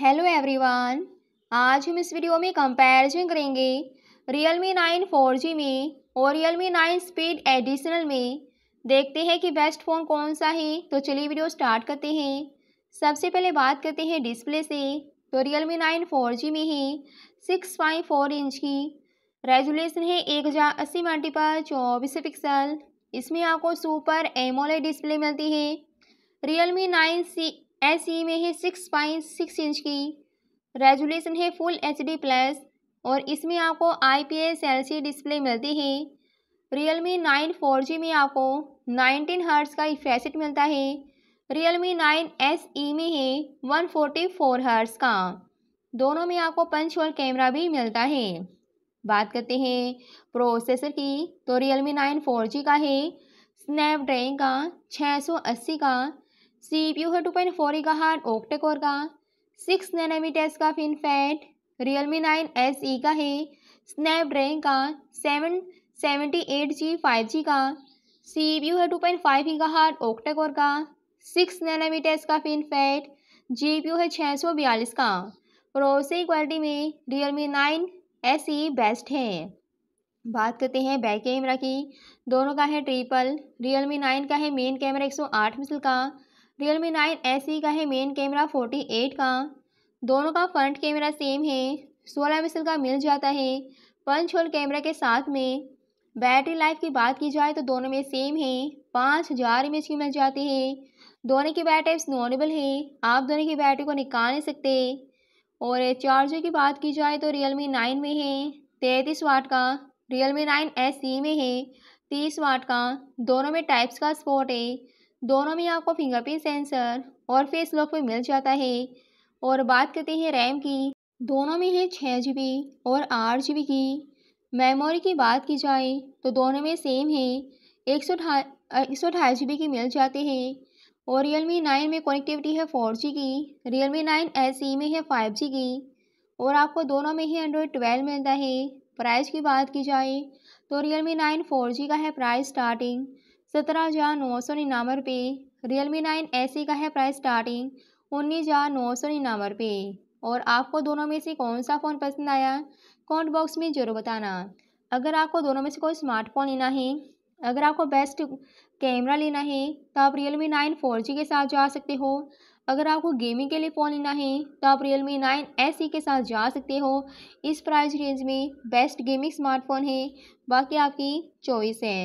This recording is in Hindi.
हेलो एवरीवन आज हम इस वीडियो में कंपैरिजन करेंगे Realme nine four G में और Realme nine speed edition में देखते हैं कि बेस्ट फ़ोन कौन सा है तो चलिए वीडियो स्टार्ट करते हैं सबसे पहले बात करते हैं डिस्प्ले से तो Realme nine four G में है सिक्स पॉइंट फोर इंच की रेजुलेशन है एक हज़ार अस्सी मल्टीपल चौबीस पिक्सल इसमें आपको सुपर एमोलेड डिस्प्ले मिलती है Realme nine S E ई में है सिक्स पॉइंट सिक्स इंच की रेजुलेशन है फुल एच डी प्लस और इसमें आपको I P S L C display मिलती है Realme nine four G में आपको नाइनटीन हर्ट्स का इफेसिट मिलता है रियल मी नाइन एस ई में है वन फोर्टी फोर हर्ट्स का दोनों में आपको पंच होल कैमरा भी मिलता है बात करते हैं प्रोसेसर की तो Realme nine four G का है स्नैपड्रैगन का छः सौ अस्सी का सीपीयू है टू पॉइंट फोर ऑक्टेकोर का सिक्स नैनोमीटर्स का real Realme nine S E का है स्नैपड्रैगन का seven seventy eight G five G का सी यू है टू पॉइंट फाइव ई का हार्ट ऑक्टेकोर का सिक्स नैनोमीटर्स का फैट जी पी यू है छः सौ बयालीस का प्रोसेसिंग क्वालिटी में Realme nine S E best है बात करते हैं बैक कैमरा की दोनों का है ट्रिपल रियलमी नाइन का है मेन कैमरा एक सौ आठ मिसल का रियल मी नाइन एस का है मेन कैमरा फोर्टी एट का दोनों का फ्रंट कैमरा सेम है सोलह मिसल का मिल जाता है पंच होल कैमरा के साथ में बैटरी लाइफ की बात की जाए तो दोनों में सेम है पाँच हज़ार एम की मिल जाती है दोनों की बैटरी नॉर्मल है आप दोनों की बैटरी को निकाल नहीं सकते और चार्जर की बात की जाए तो रियल मी नाइन में है तैंतीस वाट का रियल मी नाइन एस में है तीस वाट का दोनों में टाइप्स का स्पोर्ट है दोनों में आपको फिंगरप्रिंट सेंसर और फेस लॉक भी मिल जाता है और बात करते हैं रैम की दोनों में है छः जी बी और आठ जी बी की मेमोरी की बात की जाए तो दोनों में सेम है एक सौ एक सौ ढाई जी बी की मिल जाती है और रियल मी नाइन में कनेक्टिविटी है फोर जी की रियल मी नाइन एस ई में है फाइव जी की और आपको दोनों में ही एंड्रॉयड ट्वेल्व मिलता है प्राइस की बात की जाए तो Realme nine four G का है प्राइस स्टार्टिंग सत्रह हज़ार नौ सौ निन्यानवे रुपये रियल मी नाइन ए का है प्राइस स्टार्टिंग उन्नीस हज़ार नौ सौ निन्यानवे रुपये और आपको दोनों में से कौन सा फ़ोन पसंद आया कमेंट बॉक्स में ज़रूर बताना अगर आपको दोनों में से कोई स्मार्टफोन लेना है अगर आपको बेस्ट कैमरा लेना है तो आप Realme nine four G के साथ जा सकते हो अगर आपको गेमिंग के लिए फ़ोन लेना है तो आप रियल मी नाइन एस के साथ जा सकते हो इस प्राइस रेंज में बेस्ट गेमिंग स्मार्टफोन है बाकी आपकी चॉइस है